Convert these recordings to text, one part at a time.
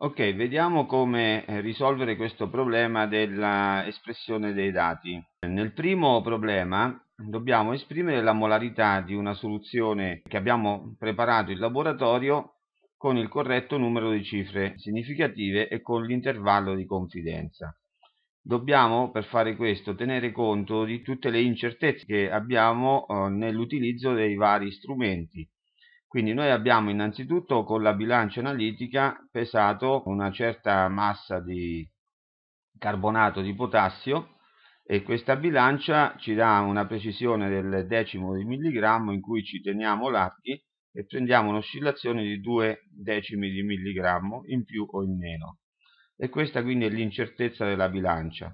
Ok, vediamo come eh, risolvere questo problema dell'espressione dei dati. Nel primo problema dobbiamo esprimere la molarità di una soluzione che abbiamo preparato in laboratorio con il corretto numero di cifre significative e con l'intervallo di confidenza. Dobbiamo per fare questo tenere conto di tutte le incertezze che abbiamo eh, nell'utilizzo dei vari strumenti quindi noi abbiamo innanzitutto con la bilancia analitica pesato una certa massa di carbonato di potassio e questa bilancia ci dà una precisione del decimo di milligrammo in cui ci teniamo larghi e prendiamo un'oscillazione di due decimi di milligrammo in più o in meno. E questa quindi è l'incertezza della bilancia.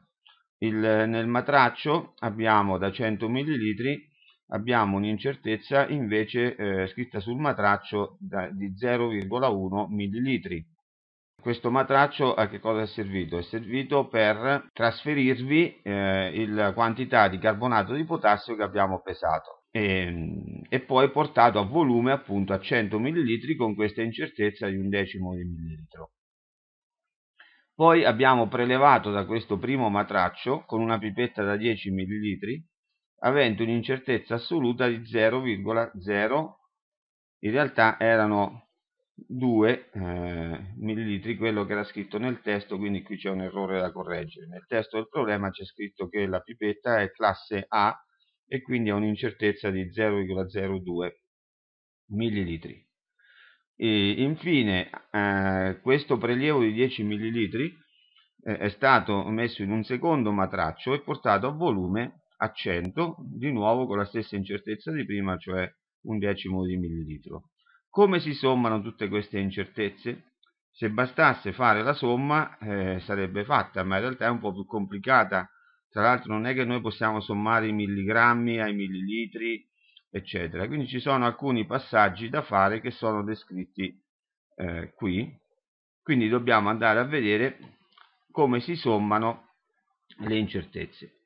Il, nel matraccio abbiamo da 100 millilitri abbiamo un'incertezza invece eh, scritta sul matraccio da, di 0,1 millilitri. Questo matraccio a che cosa è servito? È servito per trasferirvi eh, la quantità di carbonato di potassio che abbiamo pesato e, ehm, e poi portato a volume appunto a 100 millilitri con questa incertezza di un decimo di millilitro. Poi abbiamo prelevato da questo primo matraccio con una pipetta da 10 millilitri avendo un'incertezza assoluta di 0,0, in realtà erano 2 eh, millilitri quello che era scritto nel testo, quindi qui c'è un errore da correggere. Nel testo del problema c'è scritto che la pipetta è classe A e quindi ha un'incertezza di 0,02 millilitri. E infine, eh, questo prelievo di 10 millilitri eh, è stato messo in un secondo matraccio e portato a volume 100, di nuovo con la stessa incertezza di prima, cioè un decimo di millilitro. Come si sommano tutte queste incertezze? Se bastasse fare la somma eh, sarebbe fatta, ma in realtà è un po' più complicata. Tra l'altro non è che noi possiamo sommare i milligrammi ai millilitri, eccetera. Quindi ci sono alcuni passaggi da fare che sono descritti eh, qui. Quindi dobbiamo andare a vedere come si sommano le incertezze.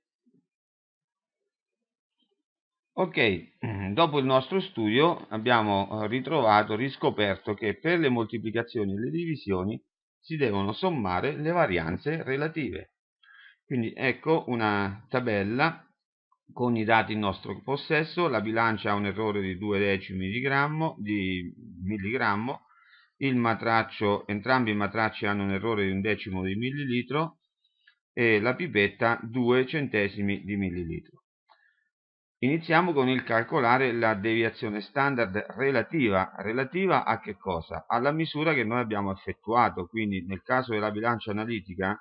Ok, dopo il nostro studio abbiamo eh, ritrovato, riscoperto che per le moltiplicazioni e le divisioni si devono sommare le varianze relative. Quindi ecco una tabella con i dati in nostro possesso, la bilancia ha un errore di 2 decimi di grammo, di milligrammo, il matraccio, entrambi i matracci hanno un errore di un decimo di millilitro e la pipetta 2 centesimi di millilitro. Iniziamo con il calcolare la deviazione standard relativa. Relativa a che cosa? Alla misura che noi abbiamo effettuato, quindi nel caso della bilancia analitica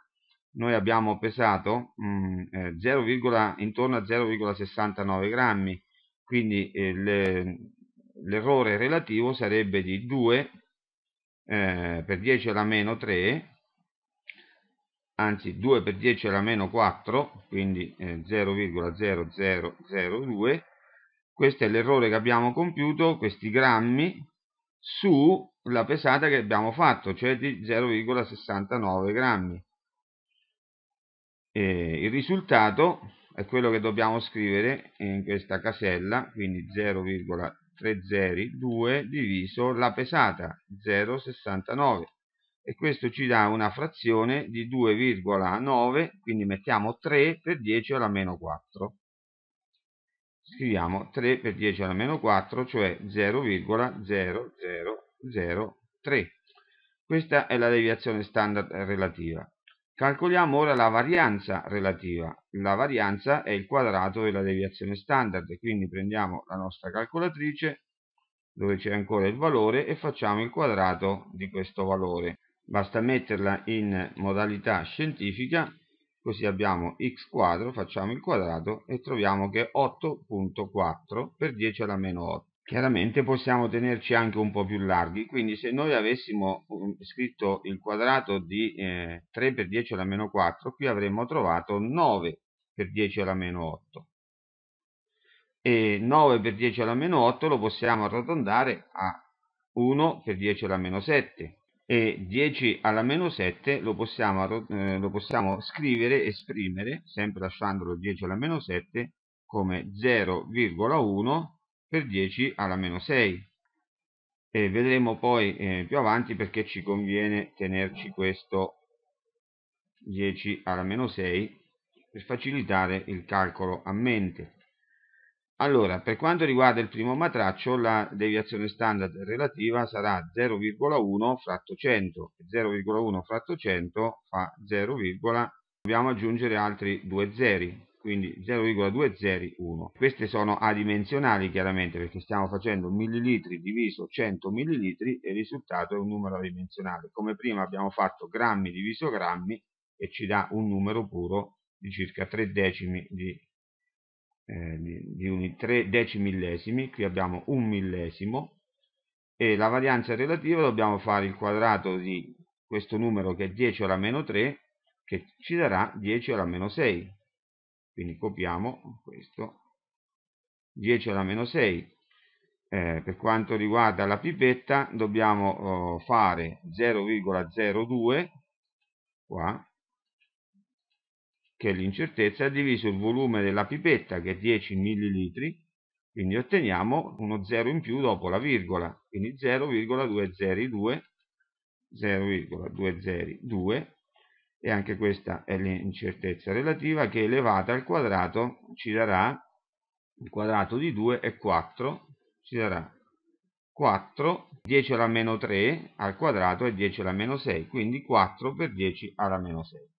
noi abbiamo pesato mh, mm, eh, 0, intorno a 0,69 grammi, quindi eh, l'errore relativo sarebbe di 2 eh, per 10 alla meno 3 anzi 2 per 10 alla meno 4, quindi 0,0002, eh, questo è l'errore che abbiamo compiuto, questi grammi, su la pesata che abbiamo fatto, cioè di 0,69 grammi. E il risultato è quello che dobbiamo scrivere in questa casella, quindi 0,302 diviso la pesata, 0,69 e questo ci dà una frazione di 2,9, quindi mettiamo 3 per 10 alla meno 4. Scriviamo 3 per 10 alla meno 4, cioè 0,0003. Questa è la deviazione standard relativa. Calcoliamo ora la varianza relativa. La varianza è il quadrato della deviazione standard, quindi prendiamo la nostra calcolatrice dove c'è ancora il valore e facciamo il quadrato di questo valore basta metterla in modalità scientifica, così abbiamo x quadro, facciamo il quadrato e troviamo che è 8.4 per 10 alla meno 8. Chiaramente possiamo tenerci anche un po' più larghi, quindi se noi avessimo mm, scritto il quadrato di eh, 3 per 10 alla meno 4, qui avremmo trovato 9 per 10 alla meno 8. E 9 per 10 alla meno 8 lo possiamo arrotondare a 1 per 10 alla meno 7, e 10 alla meno 7 lo possiamo, eh, lo possiamo scrivere, esprimere, sempre lasciandolo 10 alla meno 7, come 0,1 per 10 alla meno 6. E vedremo poi eh, più avanti perché ci conviene tenerci questo 10 alla meno 6 per facilitare il calcolo a mente. Allora, per quanto riguarda il primo matraccio, la deviazione standard relativa sarà 0,1 fratto 100, 0,1 fratto 100 fa 0, dobbiamo aggiungere altri due zeri, quindi 0,201. Queste sono adimensionali chiaramente perché stiamo facendo millilitri diviso 100 millilitri e il risultato è un numero adimensionale. Come prima abbiamo fatto grammi diviso grammi e ci dà un numero puro di circa 3 decimi di eh, di, di un, tre decimillesimi, qui abbiamo un millesimo, e la varianza relativa dobbiamo fare il quadrato di questo numero che è 10 alla meno 3, che ci darà 10 alla meno 6. Quindi copiamo questo, 10 alla meno 6. Eh, per quanto riguarda la pipetta dobbiamo eh, fare 0,02 qua che è l'incertezza, diviso il volume della pipetta, che è 10 ml, quindi otteniamo uno 0 in più dopo la virgola, quindi 0,202, 0,202, e anche questa è l'incertezza relativa, che elevata al quadrato ci darà, il quadrato di 2 è 4, ci darà 4, 10 alla meno 3 al quadrato è 10 alla meno 6, quindi 4 per 10 alla meno 6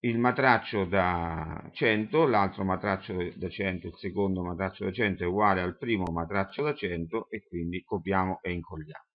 il matraccio da 100, l'altro matraccio da 100, il secondo matraccio da 100 è uguale al primo matraccio da 100 e quindi copiamo e incolliamo.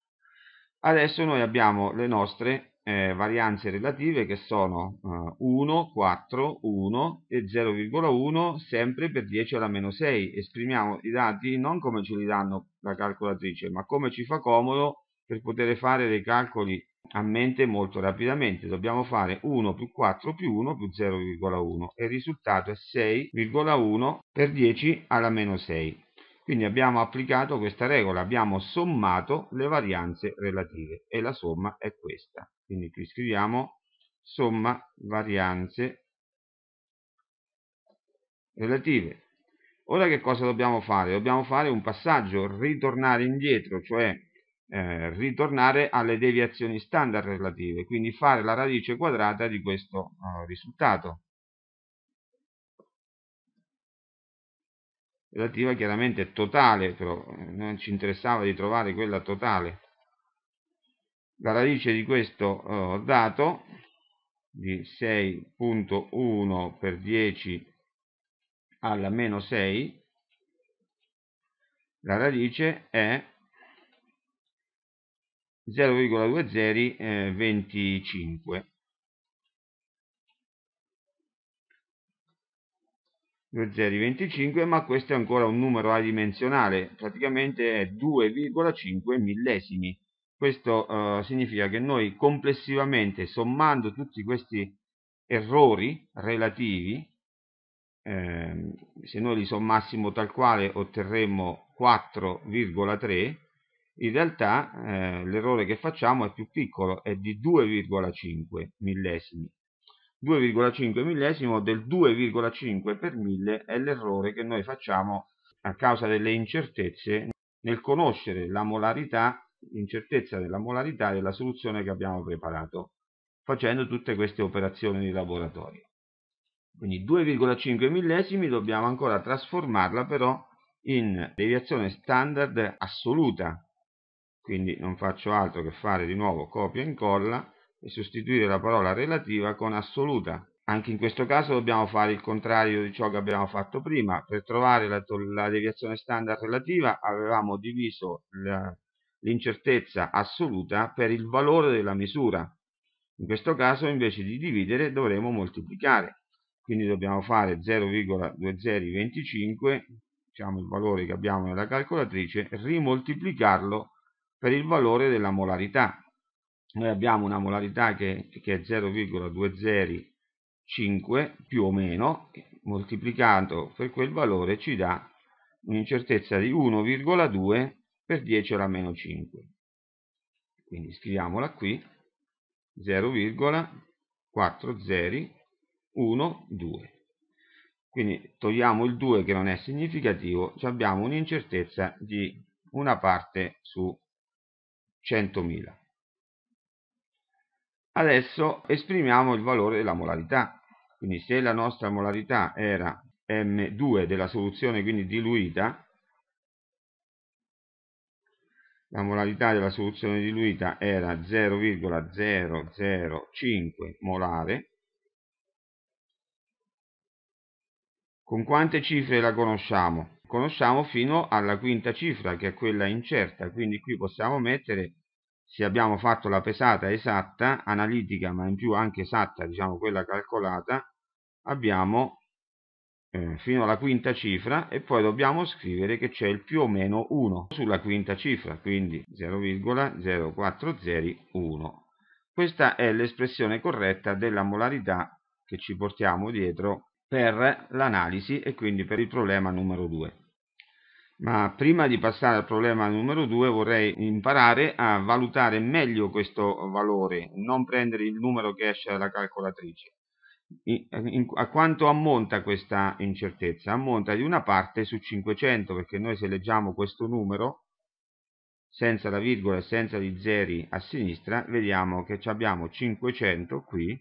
Adesso noi abbiamo le nostre eh, varianze relative che sono eh, 1, 4, 1 e 0,1 sempre per 10 alla meno 6. Esprimiamo i dati non come ce li danno la calcolatrice ma come ci fa comodo per poter fare dei calcoli a mente molto rapidamente dobbiamo fare 1 più 4 più 1 più 0,1 e il risultato è 6,1 per 10 alla meno 6 quindi abbiamo applicato questa regola abbiamo sommato le varianze relative e la somma è questa quindi qui scriviamo somma varianze relative ora che cosa dobbiamo fare? dobbiamo fare un passaggio ritornare indietro cioè eh, ritornare alle deviazioni standard relative, quindi fare la radice quadrata di questo eh, risultato. Relativa chiaramente totale, però eh, non ci interessava di trovare quella totale. La radice di questo eh, dato di 6.1 per 10 alla meno 6, la radice è 0,2025 eh, ma questo è ancora un numero adimensionale praticamente è 2,5 millesimi questo eh, significa che noi complessivamente sommando tutti questi errori relativi eh, se noi li sommassimo tal quale otterremmo 4,3 in realtà eh, l'errore che facciamo è più piccolo, è di 2,5 millesimi. 2,5 millesimo del 2,5 per 1000 è l'errore che noi facciamo a causa delle incertezze nel conoscere la molarità, l'incertezza della molarità della soluzione che abbiamo preparato, facendo tutte queste operazioni di laboratorio. Quindi 2,5 millesimi dobbiamo ancora trasformarla però in deviazione standard assoluta quindi non faccio altro che fare di nuovo copia e incolla e sostituire la parola relativa con assoluta. Anche in questo caso dobbiamo fare il contrario di ciò che abbiamo fatto prima. Per trovare la, la deviazione standard relativa avevamo diviso l'incertezza assoluta per il valore della misura. In questo caso invece di dividere dovremo moltiplicare. Quindi dobbiamo fare 0,2025, diciamo il valore che abbiamo nella calcolatrice, rimoltiplicarlo per il valore della molarità. Noi abbiamo una molarità che, che è 0,205 più o meno, moltiplicato per quel valore ci dà un'incertezza di 1,2 per 10 alla meno 5. Quindi scriviamola qui, 0,4012. Quindi togliamo il 2 che non è significativo, abbiamo un'incertezza di una parte su 100.000. Adesso esprimiamo il valore della molarità, quindi se la nostra molarità era M2 della soluzione quindi diluita, la molarità della soluzione diluita era 0,005 molare, con quante cifre la conosciamo? conosciamo fino alla quinta cifra che è quella incerta quindi qui possiamo mettere se abbiamo fatto la pesata esatta analitica ma in più anche esatta diciamo quella calcolata abbiamo eh, fino alla quinta cifra e poi dobbiamo scrivere che c'è il più o meno 1 sulla quinta cifra quindi 0,0401 questa è l'espressione corretta della molarità che ci portiamo dietro per l'analisi e quindi per il problema numero 2. Ma prima di passare al problema numero 2 vorrei imparare a valutare meglio questo valore, non prendere il numero che esce dalla calcolatrice. A quanto ammonta questa incertezza? Ammonta di una parte su 500 perché noi se leggiamo questo numero senza la virgola e senza gli zeri a sinistra vediamo che abbiamo 500 qui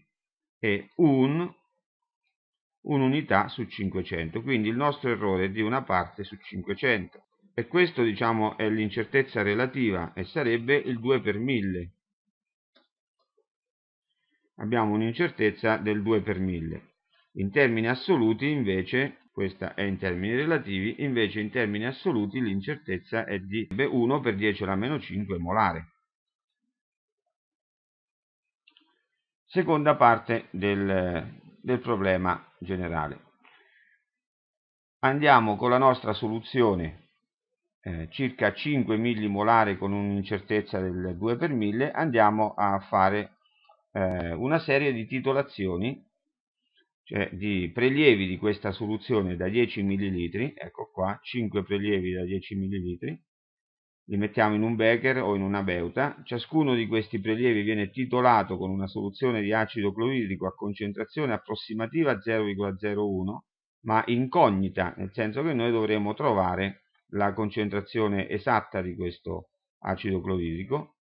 e un un'unità su 500, quindi il nostro errore è di una parte su 500 e questo diciamo è l'incertezza relativa e sarebbe il 2 per 1000. Abbiamo un'incertezza del 2 per 1000. In termini assoluti invece, questa è in termini relativi, invece in termini assoluti l'incertezza è di 1 per 10 alla meno 5 molare. Seconda parte del, del problema generale. Andiamo con la nostra soluzione eh, circa 5 millimolare con un'incertezza del 2 per 1000, andiamo a fare eh, una serie di titolazioni, cioè di prelievi di questa soluzione da 10 millilitri, ecco qua, 5 prelievi da 10 millilitri, li mettiamo in un becker o in una beuta, ciascuno di questi prelievi viene titolato con una soluzione di acido cloridrico a concentrazione approssimativa 0,01, ma incognita, nel senso che noi dovremo trovare la concentrazione esatta di questo acido cloridrico,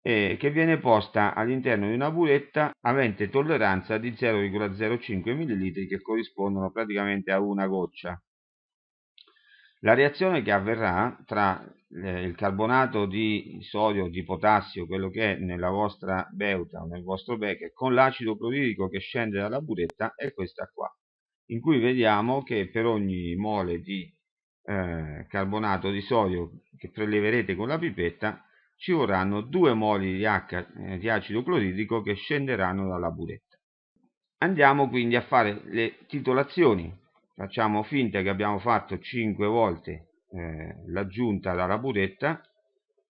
eh, che viene posta all'interno di una buretta avente tolleranza di 0,05 ml che corrispondono praticamente a una goccia la reazione che avverrà tra eh, il carbonato di sodio, di potassio, quello che è nella vostra beuta o nel vostro becker, con l'acido cloridrico che scende dalla buretta è questa qua, in cui vediamo che per ogni mole di eh, carbonato di sodio che preleverete con la pipetta ci vorranno due moli di, H, eh, di acido cloridrico che scenderanno dalla buretta. Andiamo quindi a fare le titolazioni facciamo finta che abbiamo fatto 5 volte eh, l'aggiunta dalla budetta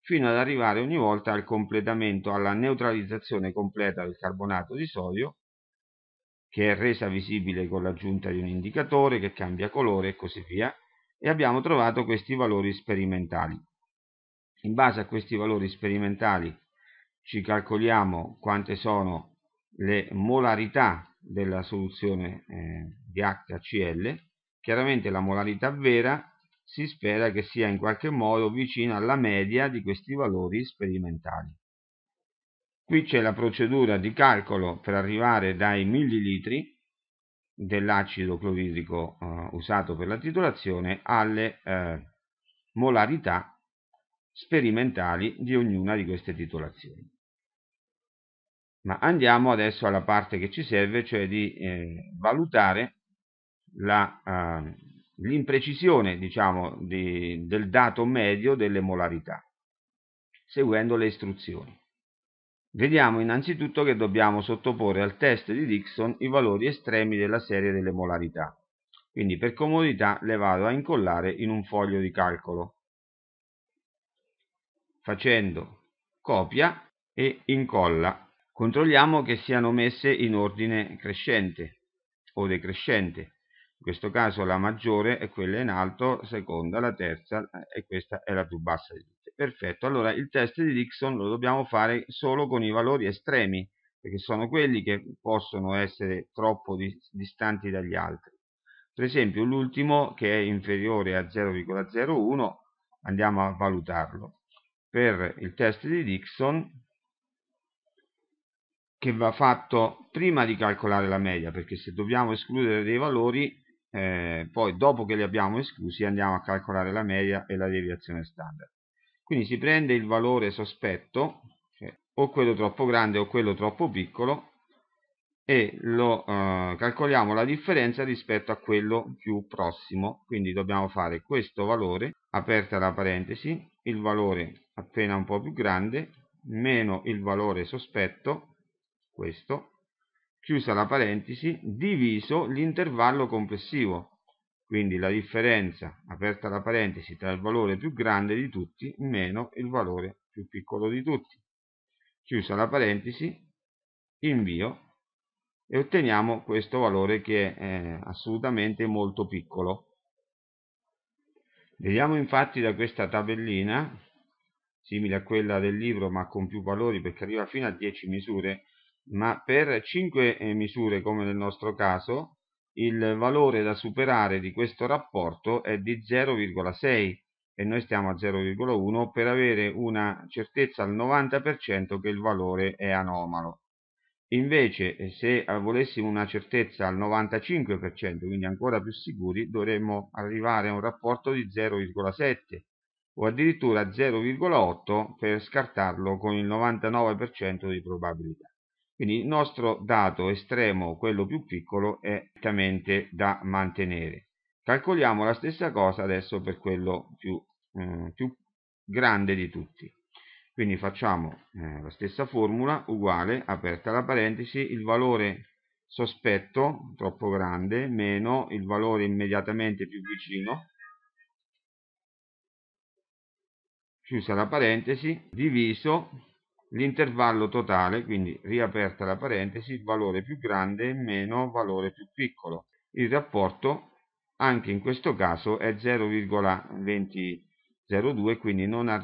fino ad arrivare ogni volta al completamento, alla neutralizzazione completa del carbonato di sodio che è resa visibile con l'aggiunta di un indicatore che cambia colore e così via e abbiamo trovato questi valori sperimentali. In base a questi valori sperimentali ci calcoliamo quante sono le molarità della soluzione eh, di HCl, chiaramente la molarità vera si spera che sia in qualche modo vicina alla media di questi valori sperimentali. Qui c'è la procedura di calcolo per arrivare dai millilitri dell'acido cloridrico eh, usato per la titolazione alle eh, molarità sperimentali di ognuna di queste titolazioni. Ma andiamo adesso alla parte che ci serve, cioè di eh, valutare la, eh, l'imprecisione diciamo, di, del dato medio delle molarità, seguendo le istruzioni. Vediamo innanzitutto che dobbiamo sottoporre al test di Dixon i valori estremi della serie delle molarità. Quindi per comodità le vado a incollare in un foglio di calcolo facendo copia e incolla. Controlliamo che siano messe in ordine crescente o decrescente in questo caso la maggiore è quella in alto, seconda, la terza eh, e questa è la più bassa di tutte. Perfetto, allora il test di Dixon lo dobbiamo fare solo con i valori estremi, perché sono quelli che possono essere troppo distanti dagli altri. Per esempio l'ultimo che è inferiore a 0,01 andiamo a valutarlo. Per il test di Dixon che va fatto prima di calcolare la media, perché se dobbiamo escludere dei valori eh, poi dopo che li abbiamo esclusi andiamo a calcolare la media e la deviazione standard. Quindi si prende il valore sospetto, cioè o quello troppo grande o quello troppo piccolo, e lo, eh, calcoliamo la differenza rispetto a quello più prossimo. Quindi dobbiamo fare questo valore, aperta la parentesi, il valore appena un po' più grande, meno il valore sospetto, questo, chiusa la parentesi, diviso l'intervallo complessivo, quindi la differenza, aperta la parentesi, tra il valore più grande di tutti meno il valore più piccolo di tutti. Chiusa la parentesi, invio e otteniamo questo valore che è eh, assolutamente molto piccolo. Vediamo infatti da questa tabellina, simile a quella del libro ma con più valori perché arriva fino a 10 misure, ma per 5 eh, misure come nel nostro caso il valore da superare di questo rapporto è di 0,6 e noi stiamo a 0,1 per avere una certezza al 90% che il valore è anomalo. Invece eh, se eh, volessimo una certezza al 95%, quindi ancora più sicuri, dovremmo arrivare a un rapporto di 0,7 o addirittura 0,8 per scartarlo con il 99% di probabilità. Quindi il nostro dato estremo, quello più piccolo, è nettamente da mantenere. Calcoliamo la stessa cosa adesso per quello più, eh, più grande di tutti. Quindi facciamo eh, la stessa formula, uguale, aperta la parentesi, il valore sospetto, troppo grande, meno il valore immediatamente più vicino, chiusa la parentesi, diviso l'intervallo totale, quindi riaperta la parentesi, valore più grande meno valore più piccolo. Il rapporto anche in questo caso è 0,2002, quindi non, a,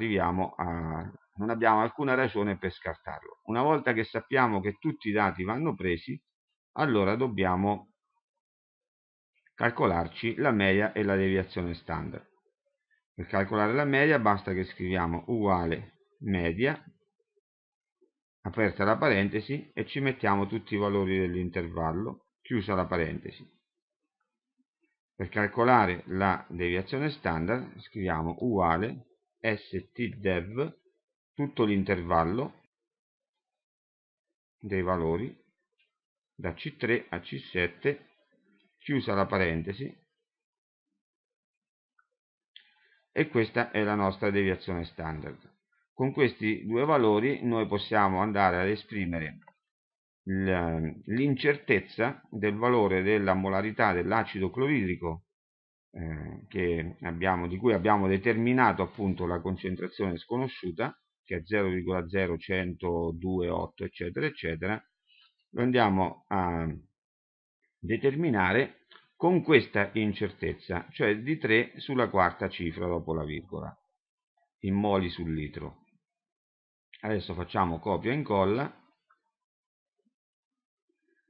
non abbiamo alcuna ragione per scartarlo. Una volta che sappiamo che tutti i dati vanno presi, allora dobbiamo calcolarci la media e la deviazione standard. Per calcolare la media basta che scriviamo uguale media aperta la parentesi e ci mettiamo tutti i valori dell'intervallo, chiusa la parentesi. Per calcolare la deviazione standard scriviamo uguale stdev tutto l'intervallo dei valori da C3 a C7 chiusa la parentesi e questa è la nostra deviazione standard. Con questi due valori noi possiamo andare ad esprimere l'incertezza del valore della molarità dell'acido cloridrico eh, abbiamo, di cui abbiamo determinato appunto la concentrazione sconosciuta che è 0,01028 eccetera eccetera lo andiamo a determinare con questa incertezza cioè di 3 sulla quarta cifra dopo la virgola in moli sul litro adesso facciamo copia e incolla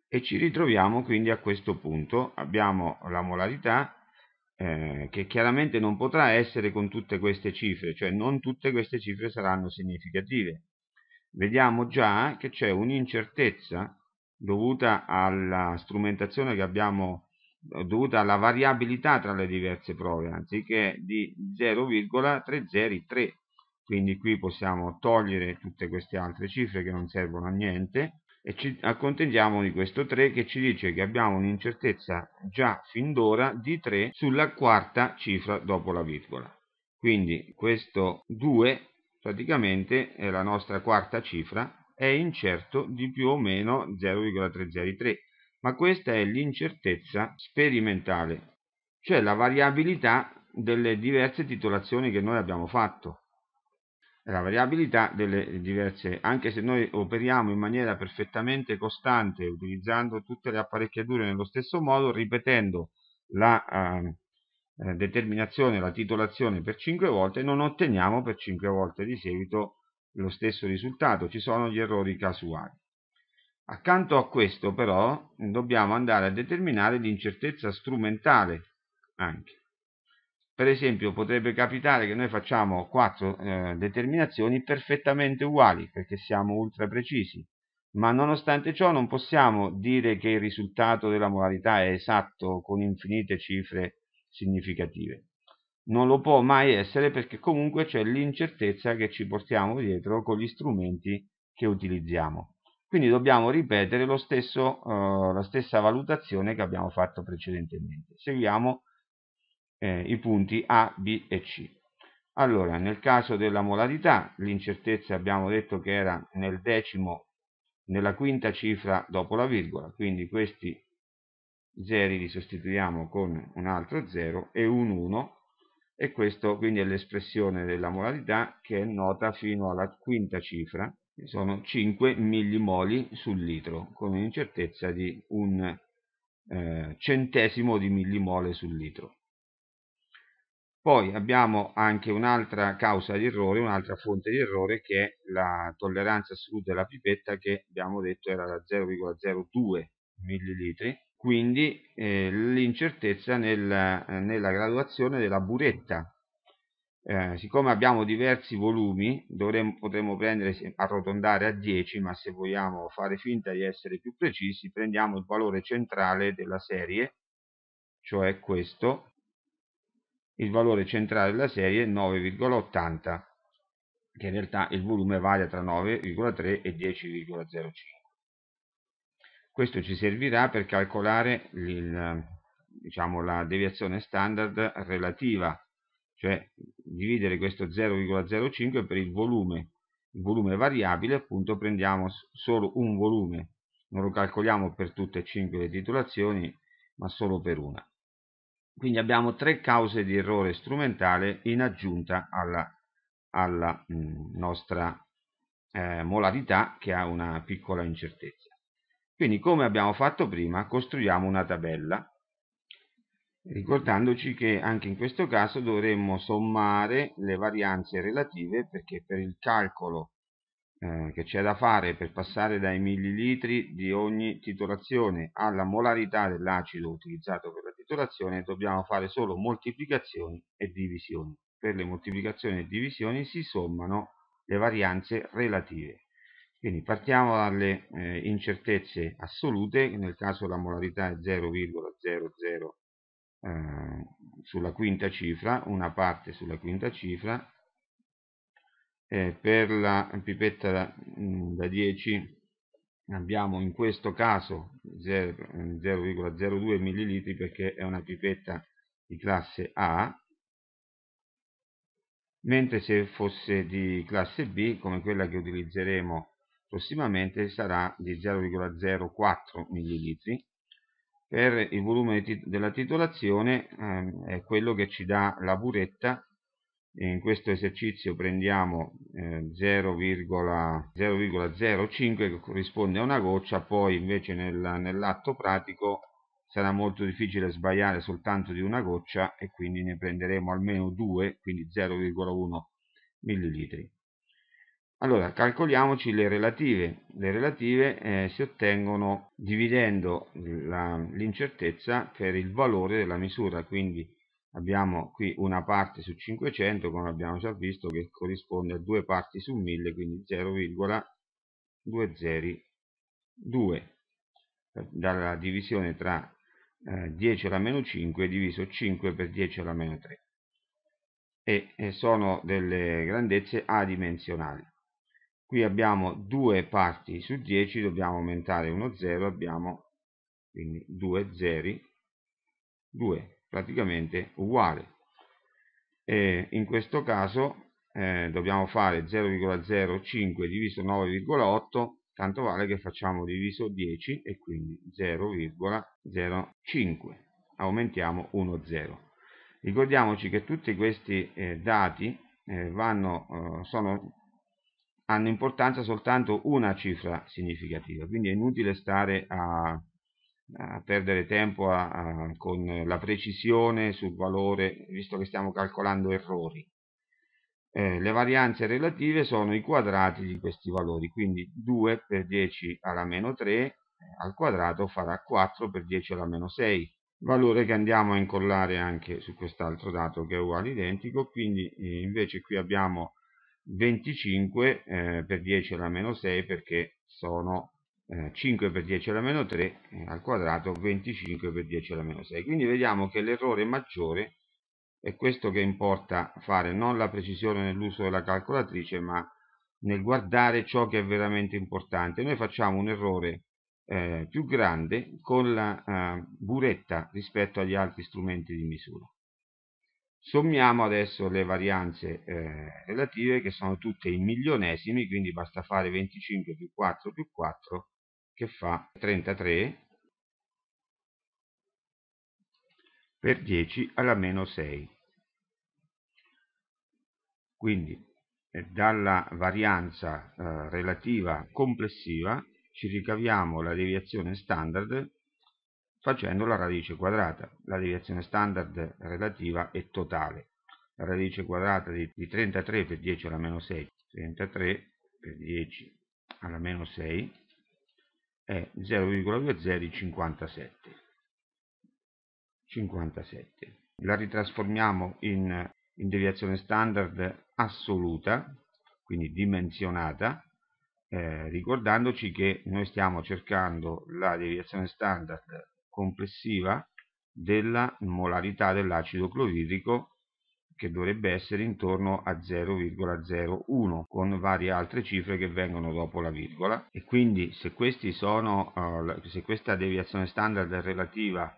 e ci ritroviamo quindi a questo punto abbiamo la molarità eh, che chiaramente non potrà essere con tutte queste cifre cioè non tutte queste cifre saranno significative vediamo già che c'è un'incertezza dovuta alla strumentazione che abbiamo eh, dovuta alla variabilità tra le diverse prove anziché di 0,303 quindi qui possiamo togliere tutte queste altre cifre che non servono a niente e ci accontentiamo di questo 3 che ci dice che abbiamo un'incertezza già fin d'ora di 3 sulla quarta cifra dopo la virgola quindi questo 2 praticamente è la nostra quarta cifra è incerto di più o meno 0,303 ma questa è l'incertezza sperimentale cioè la variabilità delle diverse titolazioni che noi abbiamo fatto la variabilità delle diverse, anche se noi operiamo in maniera perfettamente costante utilizzando tutte le apparecchiature nello stesso modo, ripetendo la ehm, eh, determinazione, la titolazione per 5 volte, non otteniamo per 5 volte di seguito lo stesso risultato, ci sono gli errori casuali. Accanto a questo però dobbiamo andare a determinare l'incertezza strumentale anche. Per esempio potrebbe capitare che noi facciamo quattro eh, determinazioni perfettamente uguali perché siamo ultra precisi, ma nonostante ciò non possiamo dire che il risultato della modalità è esatto con infinite cifre significative. Non lo può mai essere perché comunque c'è l'incertezza che ci portiamo dietro con gli strumenti che utilizziamo. Quindi dobbiamo ripetere stesso, eh, la stessa valutazione che abbiamo fatto precedentemente. Seguiamo eh, i punti A, B e C. Allora, nel caso della molarità, l'incertezza abbiamo detto che era nel decimo, nella quinta cifra dopo la virgola, quindi questi zeri li sostituiamo con un altro 0 e un 1 e questo quindi è l'espressione della molarità che è nota fino alla quinta cifra, che sono 5 millimoli sul litro, con un'incertezza di un eh, centesimo di millimole sul litro. Poi abbiamo anche un'altra causa di errore, un'altra fonte di errore che è la tolleranza assoluta della pipetta che abbiamo detto era da 0,02 millilitri, quindi eh, l'incertezza nel, nella graduazione della buretta. Eh, siccome abbiamo diversi volumi dovremmo, potremmo prendere, arrotondare a 10 ma se vogliamo fare finta di essere più precisi prendiamo il valore centrale della serie cioè questo il valore centrale della serie è 9,80 che in realtà il volume varia tra 9,3 e 10,05 questo ci servirà per calcolare il, diciamo, la deviazione standard relativa cioè dividere questo 0,05 per il volume il volume variabile appunto prendiamo solo un volume non lo calcoliamo per tutte e cinque le titolazioni ma solo per una quindi abbiamo tre cause di errore strumentale in aggiunta alla, alla mh, mm, nostra eh, molarità che ha una piccola incertezza. Quindi come abbiamo fatto prima costruiamo una tabella ricordandoci che anche in questo caso dovremmo sommare le varianze relative perché per il calcolo eh, che c'è da fare per passare dai millilitri di ogni titolazione alla molarità dell'acido utilizzato per capitolazione dobbiamo fare solo moltiplicazioni e divisioni. Per le moltiplicazioni e divisioni si sommano le varianze relative. Quindi partiamo dalle eh, incertezze assolute, nel caso la molarità è 0,00 eh, sulla quinta cifra, una parte sulla quinta cifra, eh, per la pipetta da, mh, mm, da 10 abbiamo in questo caso 0,02 ml perché è una pipetta di classe A mentre se fosse di classe B come quella che utilizzeremo prossimamente sarà di 0,04 ml per il volume della titolazione ehm, è quello che ci dà la buretta in questo esercizio prendiamo eh, 0,05 che corrisponde a una goccia poi invece nel, nell'atto pratico sarà molto difficile sbagliare soltanto di una goccia e quindi ne prenderemo almeno 2 quindi 0,1 millilitri allora calcoliamoci le relative le relative eh, si ottengono dividendo l'incertezza per il valore della misura quindi abbiamo qui una parte su 500 come abbiamo già visto che corrisponde a due parti su 1000 quindi 0,202 dalla divisione tra eh, 10 alla meno 5 diviso 5 per 10 alla meno 3 e, e sono delle grandezze adimensionali qui abbiamo due parti su 10 dobbiamo aumentare uno 0 abbiamo quindi 2 zeri 2 praticamente uguale. E in questo caso eh, dobbiamo fare 0,05 diviso 9,8, tanto vale che facciamo diviso 10 e quindi 0,05, aumentiamo 1 0. Ricordiamoci che tutti questi eh, dati eh, vanno, eh, sono, hanno importanza soltanto una cifra significativa, quindi è inutile stare a a perdere tempo a, a, con la precisione sul valore, visto che stiamo calcolando errori. Eh, le varianze relative sono i quadrati di questi valori, quindi 2 per 10 alla meno 3 al quadrato farà 4 per 10 alla meno 6, valore che andiamo a incollare anche su quest'altro dato che è uguale identico, quindi eh, invece qui abbiamo 25 eh, per 10 alla meno 6 perché sono 5 eh, per 10 alla meno 3 eh, al quadrato 25 per 10 alla meno 6 quindi vediamo che l'errore maggiore è questo che importa fare non la precisione nell'uso della calcolatrice ma nel guardare ciò che è veramente importante noi facciamo un errore eh, più grande con la eh, buretta rispetto agli altri strumenti di misura sommiamo adesso le varianze eh, relative che sono tutte in milionesimi quindi basta fare 25 più 4 più 4 che fa 33 per 10 alla meno 6. Quindi eh, dalla varianza eh, relativa complessiva ci ricaviamo la deviazione standard facendo la radice quadrata. La deviazione standard relativa è totale. La radice quadrata di, di 33 per 10 alla meno 6, 33 per 10 alla meno 6 è 0,2057. 57. La ritrasformiamo in, in deviazione standard assoluta, quindi dimensionata, eh, ricordandoci che noi stiamo cercando la deviazione standard complessiva della molarità dell'acido cloridrico che dovrebbe essere intorno a 0,01 con varie altre cifre che vengono dopo la virgola e quindi se, sono, eh, se questa deviazione standard relativa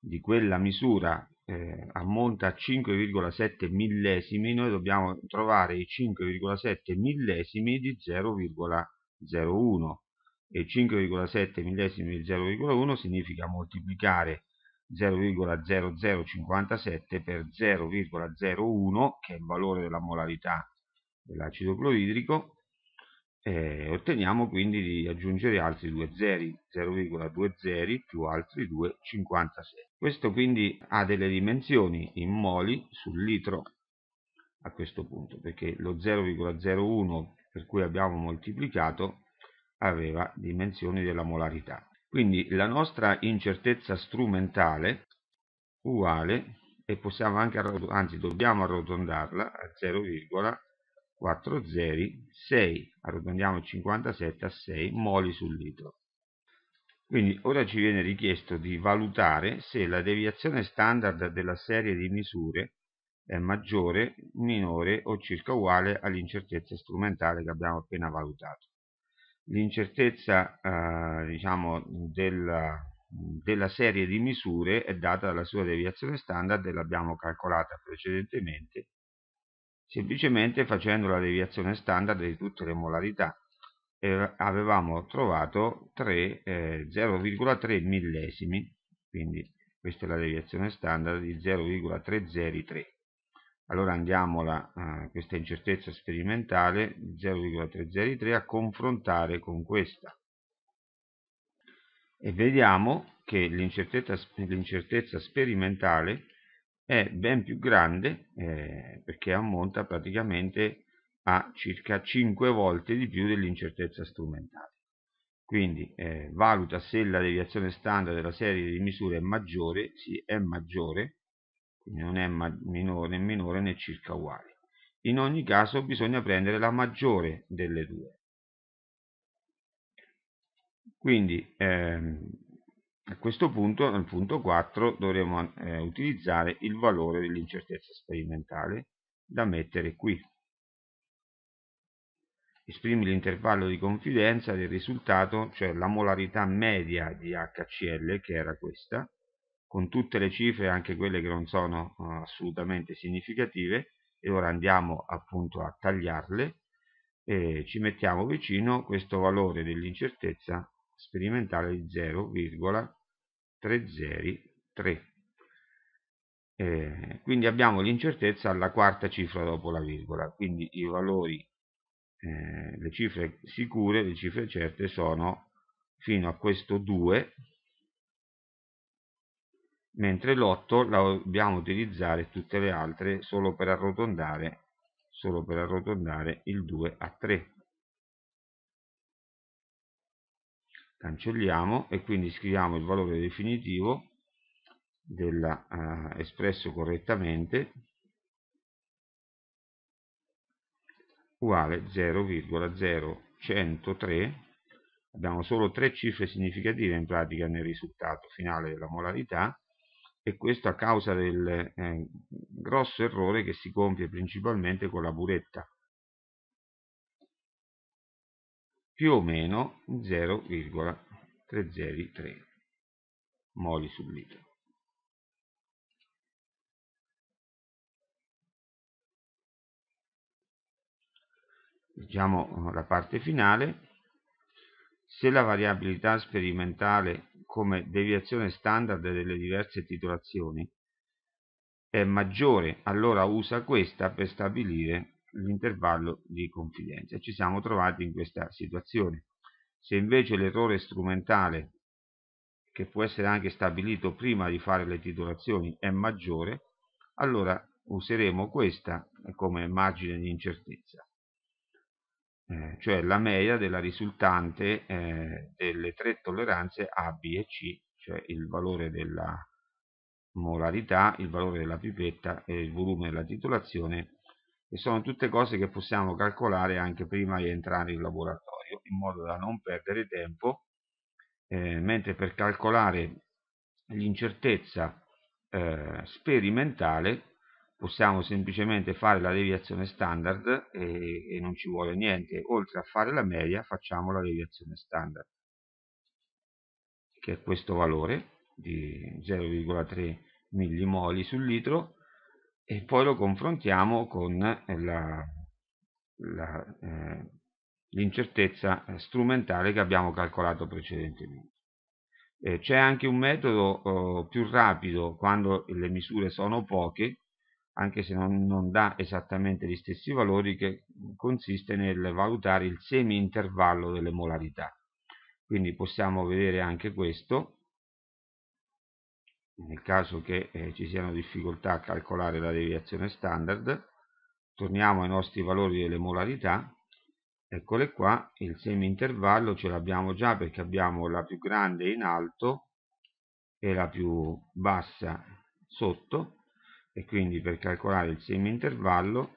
di quella misura eh, ammonta a 5,7 millesimi noi dobbiamo trovare i 5,7 millesimi di 0,01 e 5,7 millesimi di 0,1 significa moltiplicare 0,0057 per 0,01 che è il valore della molarità dell'acido cloridrico e eh, otteniamo quindi di aggiungere altri due zeri 0,20 più altri 2,56 questo quindi ha delle dimensioni in moli sul litro a questo punto perché lo 0,01 per cui abbiamo moltiplicato aveva dimensioni della molarità quindi la nostra incertezza strumentale uguale, e possiamo anche anzi dobbiamo arrotondarla a 0,406, arrotondiamo 57 a 6 moli sul litro. Quindi ora ci viene richiesto di valutare se la deviazione standard della serie di misure è maggiore, minore o circa uguale all'incertezza strumentale che abbiamo appena valutato. L'incertezza eh, diciamo, della, della serie di misure è data dalla sua deviazione standard e l'abbiamo calcolata precedentemente semplicemente facendo la deviazione standard di tutte le molarità eh, avevamo trovato eh, 0,3 millesimi quindi questa è la deviazione standard di 0,303 allora andiamo la, eh, questa incertezza sperimentale 0,303 a confrontare con questa e vediamo che l'incertezza sperimentale è ben più grande eh, perché ammonta praticamente a circa 5 volte di più dell'incertezza strumentale. Quindi eh, valuta se la deviazione standard della serie di misure è maggiore, sì, è maggiore quindi non è minore né minore né circa uguale. In ogni caso bisogna prendere la maggiore delle due. Quindi ehm, a questo punto, nel punto 4, dovremo eh, utilizzare il valore dell'incertezza sperimentale da mettere qui. Esprimi l'intervallo di confidenza del risultato, cioè la molarità media di HCl, che era questa, con tutte le cifre, anche quelle che non sono uh, assolutamente significative, e ora andiamo appunto a tagliarle e ci mettiamo vicino questo valore dell'incertezza sperimentale di 0,303. Eh, quindi abbiamo l'incertezza alla quarta cifra dopo la virgola, quindi i valori, eh, le cifre sicure, le cifre certe sono fino a questo 2 mentre l'8 la dobbiamo utilizzare tutte le altre solo per arrotondare, solo per arrotondare il 2 a 3. Cancelliamo e quindi scriviamo il valore definitivo della, eh, espresso correttamente uguale 0,0103 abbiamo solo tre cifre significative in pratica nel risultato finale della molarità e questo a causa del eh, grosso errore che si compie principalmente con la buretta più o meno 0,303 moli sul litro leggiamo eh, la parte finale se la variabilità sperimentale come deviazione standard delle diverse titolazioni è maggiore, allora usa questa per stabilire l'intervallo di confidenza. Ci siamo trovati in questa situazione. Se invece l'errore strumentale, che può essere anche stabilito prima di fare le titolazioni, è maggiore, allora useremo questa come margine di incertezza. Eh, cioè la media della risultante eh, delle tre tolleranze A, B e C, cioè il valore della molarità, il valore della pipetta e il volume della titolazione, che sono tutte cose che possiamo calcolare anche prima di entrare in laboratorio, in modo da non perdere tempo, eh, mentre per calcolare l'incertezza eh, sperimentale possiamo semplicemente fare la deviazione standard e, e, non ci vuole niente oltre a fare la media facciamo la deviazione standard che è questo valore di 0,3 millimoli sul litro e poi lo confrontiamo con eh, l'incertezza eh, strumentale che abbiamo calcolato precedentemente eh, c'è anche un metodo eh, più rapido quando le misure sono poche anche se non, non dà esattamente gli stessi valori, che consiste nel valutare il semi-intervallo delle molarità. Quindi possiamo vedere anche questo, nel caso che eh, ci siano difficoltà a calcolare la deviazione standard. Torniamo ai nostri valori delle molarità, eccole qua, il semi-intervallo ce l'abbiamo già perché abbiamo la più grande in alto e la più bassa sotto, e quindi per calcolare il semi-intervallo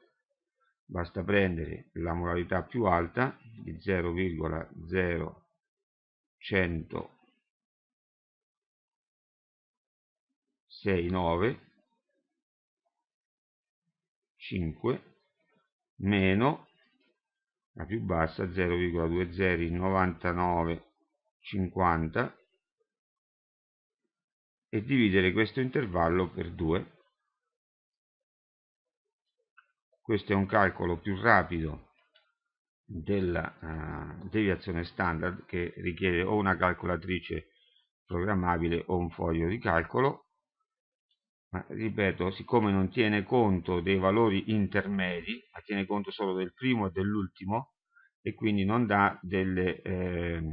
basta prendere la molarità più alta di 0,0169 5 meno la più bassa 0,209950 e dividere questo intervallo per 2 Questo è un calcolo più rapido della uh, deviazione standard che richiede o una calcolatrice programmabile o un foglio di calcolo. Ma, ripeto, siccome non tiene conto dei valori intermedi, ma tiene conto solo del primo e dell'ultimo, e quindi non dà delle ehm,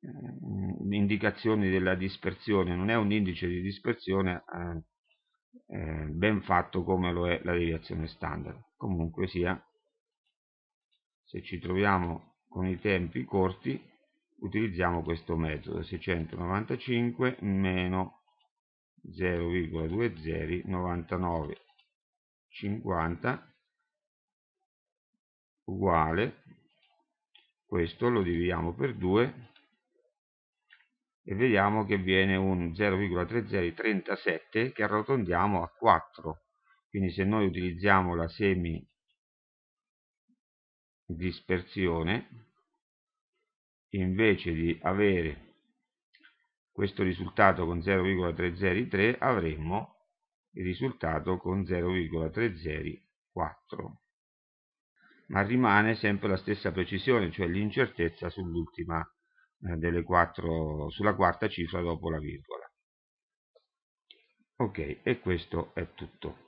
eh, indicazioni della dispersione, non è un indice di dispersione eh, eh, ben fatto come lo è la deviazione standard comunque sia se ci troviamo con i tempi corti utilizziamo questo metodo 695 meno 0,2099 50 uguale questo lo dividiamo per 2 e vediamo che viene un 0,3037 che arrotondiamo a 4 quindi se noi utilizziamo la semi dispersione invece di avere questo risultato con 0,303 avremmo il risultato con 0,304 ma rimane sempre la stessa precisione cioè l'incertezza sull'ultima eh, delle quattro, sulla quarta cifra dopo la virgola. Ok, e questo è tutto.